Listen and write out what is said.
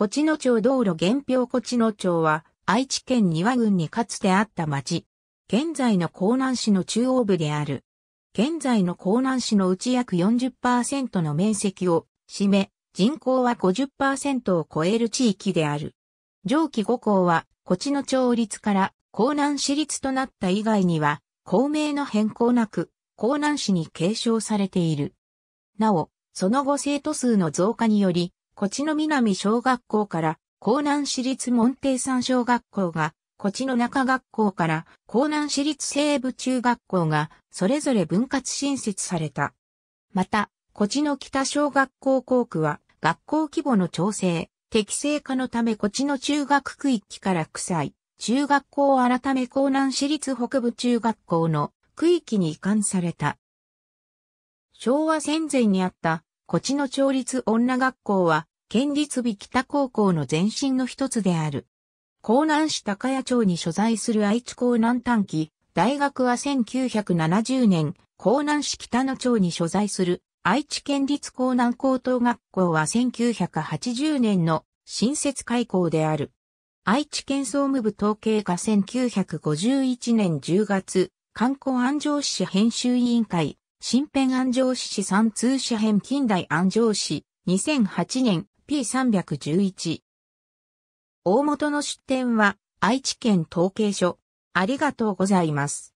こちの町道路原こちの町は、愛知県庭郡にかつてあった町。現在の江南市の中央部である。現在の江南市のうち約40%の面積を占め、人口は50%を超える地域である。上記5校は、こちの町立から江南市立となった以外には、校名の変更なく、江南市に継承されている。なお、その後生徒数の増加により、こちの南小学校から、江南市立門弟山小学校が、こちの中学校から、江南市立西部中学校が、それぞれ分割新設された。また、こちの北小学校校区は、学校規模の調整、適正化のためこちの中学区域から区際、中学校改め江南市立北部中学校の区域に移管された。昭和戦前にあった、こちの町立女学校は、県立美北高校の前身の一つである。江南市高谷町に所在する愛知江南短期、大学は1970年、江南市北野町に所在する愛知県立江南高等学校は1980年の新設開校である。愛知県総務部統計課1951年10月、観光安城市編集委員会、新編安城市産通社編近代安城市、2008年、P311。大元の出典は愛知県統計所。ありがとうございます。